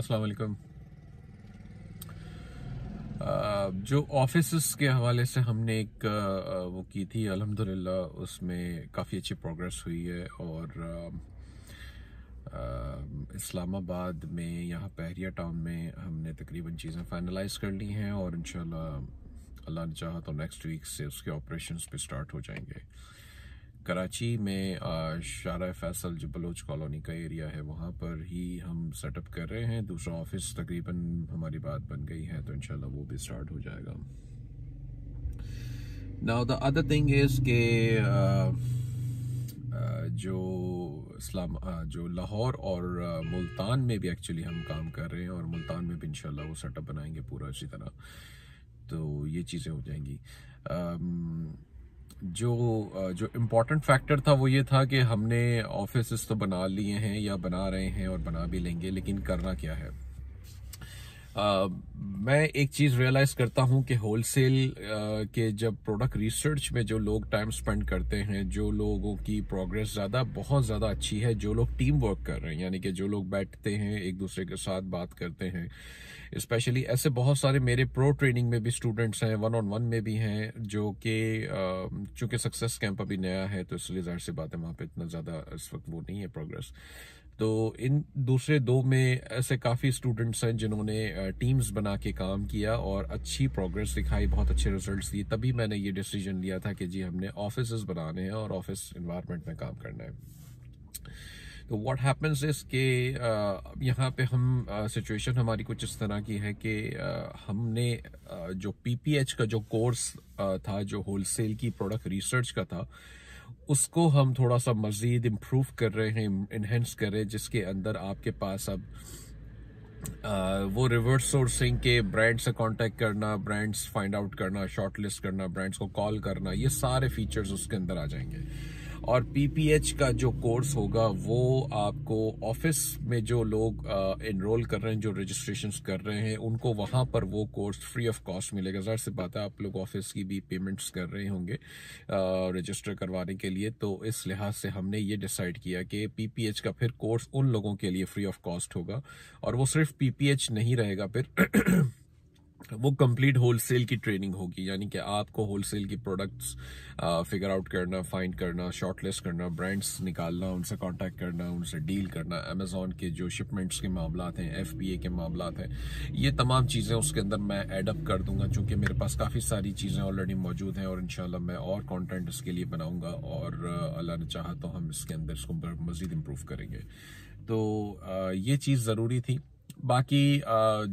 अस्सलाम वालेकुम जो ऑफिस के हवाले से हमने एक वो की थी अलहमदिल्ला उसमें काफ़ी अच्छी प्रोग्रेस हुई है और इस्लामाबाद में यहाँ पहरिया टाउन में हमने तकरीबन चीज़ें फाइनलाइज कर ली हैं और इन अल्लाह ने चाहा तो नेक्स्ट वीक से उसके ऑपरेशंस पे स्टार्ट हो जाएंगे कराची में शारा फैसल जो बलोच कॉलोनी का एरिया है वहाँ पर ही हम सेटअप कर रहे हैं दूसरा ऑफिस तकरीबन हमारी बात बन गई है तो इनशाला वो भी स्टार्ट हो जाएगा now the other thing is के जो इस्लाम जो लाहौर और मुल्तान में भी एक्चुअली हम काम कर रहे हैं और मुल्तान में भी इनशाला वो सेटअप बनाएंगे पूरा अच्छी तरह तो ये चीज़ें हो जाएंगी जो जो इम्पोर्टेंट फैक्टर था वो ये था कि हमने ऑफिस तो बना लिए हैं या बना रहे हैं और बना भी लेंगे लेकिन करना क्या है मैं एक चीज़ रियलाइज़ करता हूँ कि होलसेल के जब प्रोडक्ट रिसर्च में जो लोग टाइम स्पेंड करते हैं जो लोगों की प्रोग्रेस ज़्यादा बहुत ज़्यादा अच्छी है जो लोग टीम वर्क कर रहे हैं यानी कि जो लोग बैठते हैं एक दूसरे के साथ बात करते हैं स्पेशली ऐसे बहुत सारे मेरे प्रो ट्रेनिंग में भी स्टूडेंट्स हैं वन ऑन वन में भी हैं जो कि चूंकि सक्सेस कैंप अभी नया है तो इसलिए जाहिर सी बात है वहां पर इतना ज़्यादा इस वक्त वो नहीं है प्रोग्रेस तो इन दूसरे दो में ऐसे काफ़ी स्टूडेंट्स हैं जिन्होंने टीम्स बना के काम किया और अच्छी प्रोग्रेस दिखाई बहुत अच्छे रिजल्ट्स दिए तभी मैंने ये डिसीजन लिया था कि जी हमने ऑफिस बनाने हैं और ऑफिस इन्वायरमेंट में काम करना है तो व्हाट हैपन्स इस के यहाँ पे हम सिचुएशन हमारी कुछ इस तरह की है कि हमने जो पीपीएच का जो कोर्स था जो होलसेल की प्रोडक्ट रिसर्च का था उसको हम थोड़ा सा मज़ीद इम्प्रूव कर रहे हैं इन्हेंस कर रहे हैं जिसके अंदर आपके पास अब आ, वो रिवर्स सोर्सिंग के ब्रांड से कांटेक्ट करना ब्रांड्स फाइंड आउट करना शॉर्ट लिस्ट करना ब्रांड्स को कॉल करना ये सारे फीचर्स उसके अंदर आ जाएंगे और पीपीएच का जो कोर्स होगा वो आपको ऑफिस में जो लोग इनरोल कर रहे हैं जो रजिस्ट्रेशन कर रहे हैं उनको वहाँ पर वो कोर्स फ्री ऑफ कॉस्ट मिलेगा ज़हर से बात है आप लोग ऑफिस की भी पेमेंट्स कर रहे होंगे रजिस्टर करवाने के लिए तो इस लिहाज से हमने ये डिसाइड किया कि पीपीएच का फिर कोर्स उन लोगों के लिए फ्री ऑफ कॉस्ट होगा और वो सिर्फ पीपीएच नहीं रहेगा फिर वो कंप्लीट होलसेल की ट्रेनिंग होगी यानी कि आपको होलसेल की प्रोडक्ट्स फिगर आउट करना फाइंड करना शॉर्टलिस्ट करना ब्रांड्स निकालना उनसे कांटेक्ट करना उनसे डील करना अमेजोन के जो शिपमेंट्स के मामला हैं एफ के मामला हैं ये तमाम चीज़ें उसके अंदर मैं एडअप कर दूंगा चूँकि मेरे पास काफ़ी सारी चीज़ें ऑलरेडी मौजूद हैं और इन मैं और कॉन्टेंट इसके लिए बनाऊँगा और अल्लाह ने चाहा तो हम इसके अंदर इसको मज़ीद इम्प्रूव करेंगे तो ये चीज़ ज़रूरी थी बाकी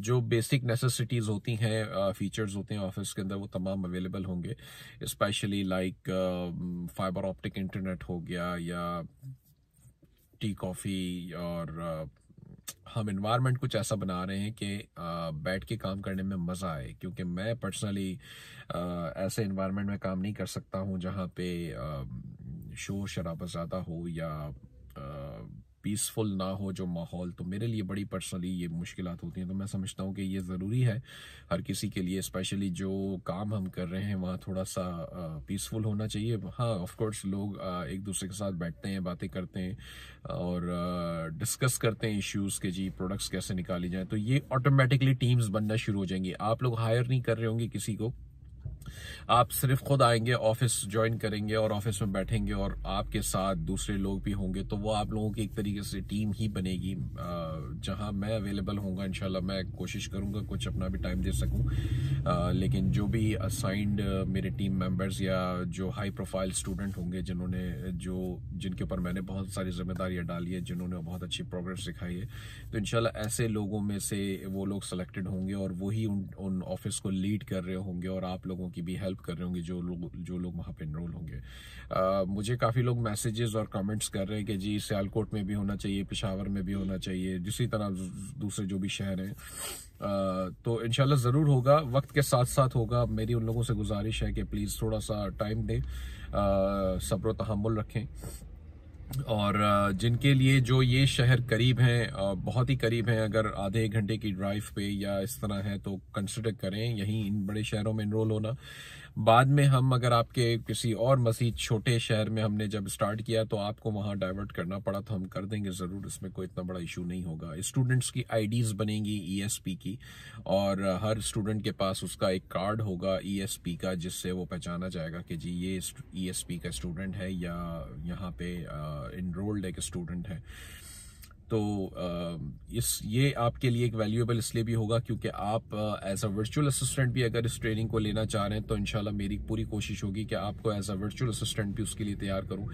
जो बेसिक नेसेसिटीज़ होती हैं फीचर्स होते हैं ऑफिस के अंदर वो तमाम अवेलेबल होंगे specially like fibre optic internet हो गया या टी कॉफ़ी और हम इन्वायरमेंट कुछ ऐसा बना रहे हैं कि बैठ के काम करने में मज़ा आए क्योंकि मैं पर्सनली ऐसे इन्वायरमेंट में काम नहीं कर सकता हूँ जहाँ पे शोर शराबा ज़्यादा हो या पीसफुल ना हो जो माहौल तो मेरे लिए बड़ी पर्सनली ये मुश्किल होती हैं तो मैं समझता हूँ कि ये ज़रूरी है हर किसी के लिए स्पेशली जो काम हम कर रहे हैं वहाँ थोड़ा सा पीसफुल होना चाहिए हाँ ऑफकोर्स लोग आ, एक दूसरे के साथ बैठते हैं बातें करते हैं और आ, डिस्कस करते हैं इश्यूज़ के जी प्रोडक्ट्स कैसे निकाली जाएँ तो ये ऑटोमेटिकली टीम्स बनना शुरू हो जाएंगी आप लोग हायर नहीं कर रहे होंगे किसी को आप सिर्फ खुद आएंगे ऑफिस ज्वाइन करेंगे और ऑफिस में बैठेंगे और आपके साथ दूसरे लोग भी होंगे तो वो आप लोगों की एक तरीके से टीम ही बनेगी जहां मैं अवेलेबल होंगे इनशाला मैं कोशिश करूंगा कुछ अपना भी टाइम दे सकूं लेकिन जो भी असाइंड मेरे टीम मेंबर्स या जो हाई प्रोफाइल स्टूडेंट होंगे जिन्होंने जो जिनके ऊपर मैंने बहुत सारी जिम्मेदारियाँ डाली है जिन्होंने बहुत अच्छी प्रोग्रेस सिखाई है तो इनशाला ऐसे लोगों में से वो लोग सेलेक्टेड होंगे और वही उन ऑफिस को लीड कर रहे होंगे और आप लोगों की की भी हेल्प कर रहे होंगे जो लोग जो लोग वहाँ पे इनरोल होंगे आ, मुझे काफ़ी लोग मैसेजेस और कमेंट्स कर रहे हैं कि जी सियालकोट में भी होना चाहिए पिशावर में भी होना चाहिए जिसी तरह दूसरे जो भी शहर हैं तो इन ज़रूर होगा वक्त के साथ साथ होगा मेरी उन लोगों से गुजारिश है कि प्लीज़ थोड़ा सा टाइम दें सब्र तहमुल रखें और जिनके लिए जो ये शहर करीब हैं बहुत ही करीब हैं अगर आधे एक घंटे की ड्राइव पे या इस तरह है तो कंसिडर करें यहीं इन बड़े शहरों में इनरोल होना बाद में हम अगर आपके किसी और मसीद छोटे शहर में हमने जब स्टार्ट किया तो आपको वहाँ डाइवर्ट करना पड़ा तो हम कर देंगे ज़रूर इसमें कोई इतना बड़ा इशू नहीं होगा स्टूडेंट्स की आईडीज़ बनेंगी ईएसपी e की और हर स्टूडेंट के पास उसका एक कार्ड होगा ईएसपी e का जिससे वो पहचाना जाएगा कि जी ये ई e का स्टूडेंट है या यहाँ पे इनरोल्ड uh, एक स्टूडेंट है तो इस ये आपके लिए एक वैल्यूएबल इसलिए भी होगा क्योंकि आप एज अ वर्चुअल असिस्टेंट भी अगर इस ट्रेनिंग को लेना चाह रहे हैं तो इनशाला मेरी पूरी कोशिश होगी कि आपको एज अ वर्चुअल असिस्टेंट भी उसके लिए तैयार करूं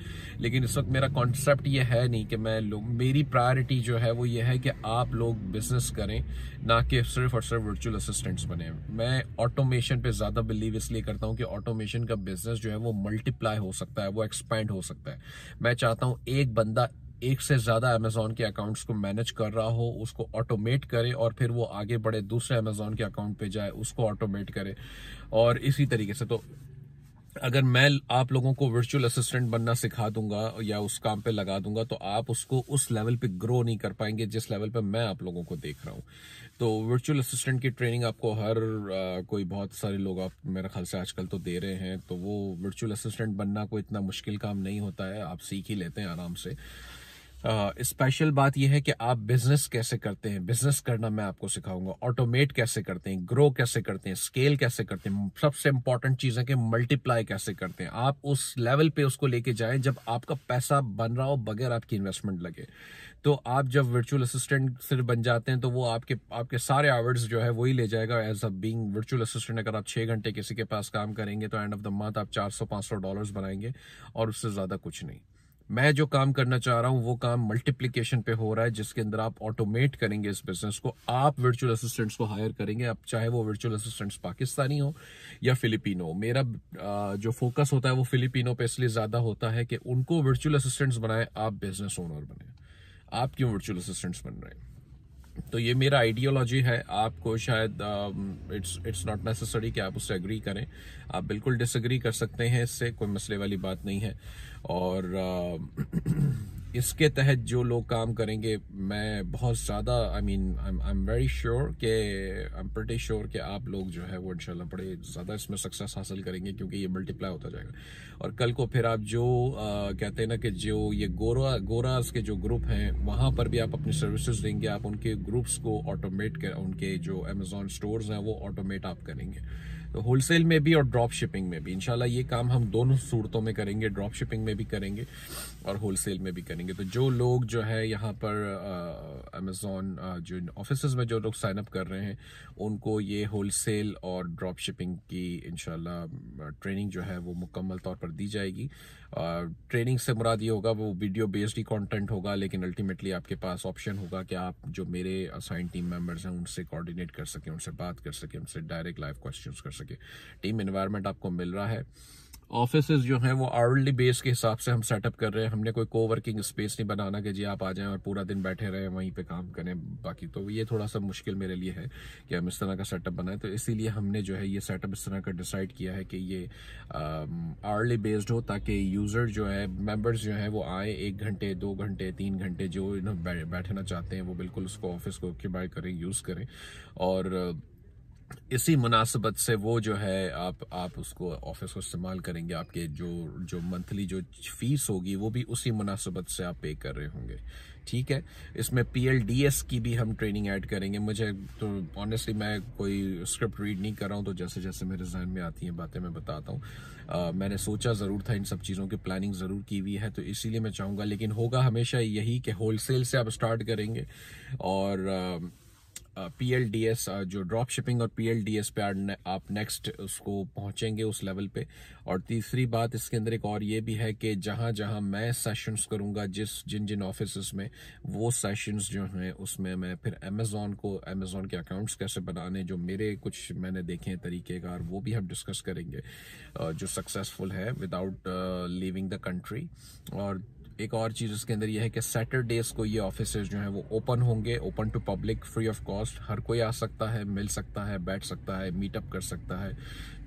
लेकिन इस वक्त मेरा कॉन्सेप्ट ये है नहीं कि मैं लोग मेरी प्रायोरिटी जो है वो ये है कि आप लोग बिजनेस करें ना कि सिर्फ और सिर्फ वर्चुअल असिस्टेंट्स बने मैं ऑटोमेशन पर ज़्यादा बिलीव इसलिए करता हूँ कि ऑटोमेशन का बिजनेस जो है वो मल्टीप्लाई हो सकता है वो एक्सपैंड हो सकता है मैं चाहता हूँ एक बंदा एक से ज़्यादा अमेजोन के अकाउंट्स को मैनेज कर रहा हो उसको ऑटोमेट करे और फिर वो आगे बढ़े दूसरे अमेजोन के अकाउंट पे जाए उसको ऑटोमेट करे और इसी तरीके से तो अगर मैं आप लोगों को वर्चुअल असिस्टेंट बनना सिखा दूंगा या उस काम पे लगा दूंगा तो आप उसको उस लेवल पे ग्रो नहीं कर पाएंगे जिस लेवल पे मैं आप लोगों को देख रहा हूँ तो वर्चुअल असिस्टेंट की ट्रेनिंग आपको हर आ, कोई बहुत सारे लोग आप मेरे ख्याल से आजकल तो दे रहे हैं तो वो वर्चुअल असिस्टेंट बनना कोई इतना मुश्किल काम नहीं होता है आप सीख ही लेते हैं आराम से स्पेशल बात यह है कि आप बिजनेस कैसे करते हैं बिजनेस करना मैं आपको सिखाऊंगा ऑटोमेट कैसे करते हैं ग्रो कैसे करते हैं स्केल कैसे करते हैं सबसे इंपॉर्टेंट चीज है कि मल्टीप्लाई कैसे करते हैं आप उस लेवल पे उसको लेके जाएं जब आपका पैसा बन रहा हो बगैर आपकी इन्वेस्टमेंट लगे तो आप जब वर्चुअल असिस्टेंट सिर्फ बन जाते हैं तो वो आपके आपके सारे आवर्ड्स जो है वही ले जाएगा as a being virtual assistant अगर आप छह घंटे किसी के पास काम करेंगे तो एंड ऑफ द मंथ आप चार सौ पांच सौ डॉलर बनाएंगे और उससे ज़्यादा कुछ नहीं मैं जो काम करना चाह रहा हूँ वो काम मल्टीप्लीकेशन पे हो रहा है जिसके अंदर आप ऑटोमेट करेंगे इस बिजनेस को आप वर्चुअल असिस्टेंट्स को हायर करेंगे आप चाहे वो वर्चुअल असिस्टेंट्स पाकिस्तानी हो या फिलिपिनो मेरा जो फोकस होता है वो फिलिपिनो पे इसलिए ज़्यादा होता है कि उनको वर्चुअल असिस्टेंट्स बनाए आप बिजनेस ओनर बने आप क्यों वर्चुअल असिस्टेंट्स बन रहे हैं तो ये मेरा आइडियोलॉजी है आपको शायद इट्स इट्स नॉट नेसेसरी कि आप उससे एग्री करें आप बिल्कुल डिसएग्री कर सकते हैं इससे कोई मसले वाली बात नहीं है और uh, इसके तहत जो लोग काम करेंगे मैं बहुत ज़्यादा I mean I am very sure के आई एम प्रटी श्योर कि आप लोग जो है वो इंशाल्लाह बड़े ज़्यादा इसमें सक्सेस हासिल करेंगे क्योंकि ये मल्टीप्लाई होता जाएगा और कल को फिर आप जो आ, कहते हैं ना कि जो ये गोरा गोराज के जो ग्रुप हैं वहाँ पर भी आप अपनी सर्विसेज देंगे आप उनके ग्रुप्स को ऑटोमेट कर उनके जो अमेजोन स्टोर हैं वो ऑटोमेट आप करेंगे तो होलसेल में भी और ड्रॉप शिपिंग में भी इनशाला ये काम हम दोनों सूरतों में करेंगे ड्रॉप शिपिंग में भी करेंगे और होलसेल में भी करेंगे तो जो लोग जो है यहाँ पर अमेजोन जो ऑफिस में जो लोग साइनअप कर रहे हैं उनको ये होलसेल और ड्रॉप शिपिंग की इनशाला ट्रेनिंग जो है वो मुकम्मल तौर पर दी जाएगी ट्रेनिंग से मुराद ये होगा वो वीडियो बेस्ड ही कॉन्टेंट होगा लेकिन अल्टीमेटली आपके पास ऑप्शन होगा कि आप जो मेरे असाइन टीम मेम्बर्स हैं उनसे कॉर्डिनेट कर सकें उनसे बात कर सकें उनसे डायरेक्ट लाइव क्वेश्चन कर सकें सके टीम इन्वायरमेंट आपको मिल रहा है ऑफिस जो हैं वो आवर्ली बेस के हिसाब से हम सेटअप कर रहे हैं हमने कोई कोवर्किंग स्पेस नहीं बनाना कि जी आप आ जाएं और पूरा दिन बैठे रहें वहीं पे काम करें बाकी तो ये थोड़ा सा मुश्किल मेरे लिए है कि हम इस तरह का सेटअप बनाएं तो इसीलिए हमने जो है ये सेटअप इस तरह का डिसाइड किया है कि ये आवर्ली बेस्ड हो ताकि यूज़र जो है मेम्बर्स जो है वो आए एक घंटे दो घंटे तीन घंटे जो बैठना चाहते हैं वो बिल्कुल उसको ऑफिस को ऑक्यूपाई करें यूज़ करें और इसी मुनासबत से वो जो है आप आप उसको ऑफिस को इस्तेमाल करेंगे आपके जो जो मंथली जो फीस होगी वो भी उसी मुनासबत से आप पे कर रहे होंगे ठीक है इसमें पीएलडीएस की भी हम ट्रेनिंग ऐड करेंगे मुझे तो ऑनेस्टली मैं कोई स्क्रिप्ट रीड नहीं कर रहा हूँ तो जैसे जैसे मेरे जहन में आती हैं बातें मैं बताता हूँ मैंने सोचा ज़रूर था इन सब चीज़ों की प्लानिंग ज़रूर की हुई है तो इसीलिए मैं चाहूँगा लेकिन होगा हमेशा यही कि होलसेल से आप स्टार्ट करेंगे और आ, पी एल डी एस जो ड्रॉप शिपिंग और पी एल डी एस पे आप नेक्स्ट उसको पहुंचेंगे उस लेवल पे और तीसरी बात इसके अंदर एक और ये भी है कि जहां जहां मैं सेशंस करूंगा जिस जिन जिन ऑफिस में वो सेशंस जो हैं उसमें मैं फिर अमेजोन को अमेजोन के अकाउंट्स कैसे बनाने जो मेरे कुछ मैंने देखे हैं तरीकेकार वो भी हम डिस्कस करेंगे जो सक्सेसफुल है विदाउट लिविंग द कंट्री और एक और चीज़ उसके अंदर यह है कि सैटरडेज को ये ऑफिस जो हैं वो ओपन होंगे open to public free of cost हर कोई आ सकता है मिल सकता है बैठ सकता है मीटअप कर सकता है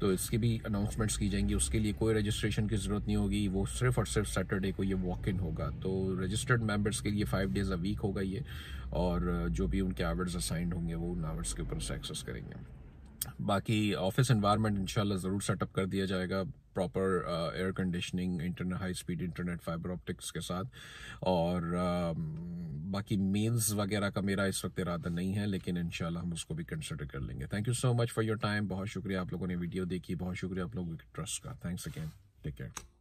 तो इसकी भी अनाउंसमेंट्स की जाएंगी उसके लिए कोई रजिस्ट्रेशन की ज़रूरत नहीं होगी वो सिर्फ और सिर्फ सैटरडे को ये वॉक इन होगा तो रजिस्टर्ड मेम्बर्स के लिए फाइव डेज़ अ वीक होगा ये और जो भी उनके आवर्स असाइंड होंगे वो उन आवर्स के ऊपर से एक्सेस करेंगे बाकी ऑफिस इन्वायरमेंट इनशाला ज़रूर सेटअप कर दिया जाएगा proper air conditioning internet high speed internet fibre optics के साथ और uh, बाकी मेल्स वगैरह का मेरा इस वक्त इरादा नहीं है लेकिन इनशाला हम उसको भी कंसिडर कर लेंगे thank you so much for your time बहुत शुक्रिया आप लोगों ने वीडियो देखी बहुत शुक्रिया आप लोगों के ट्रस्ट का थैंक्स अगेन टेक केयर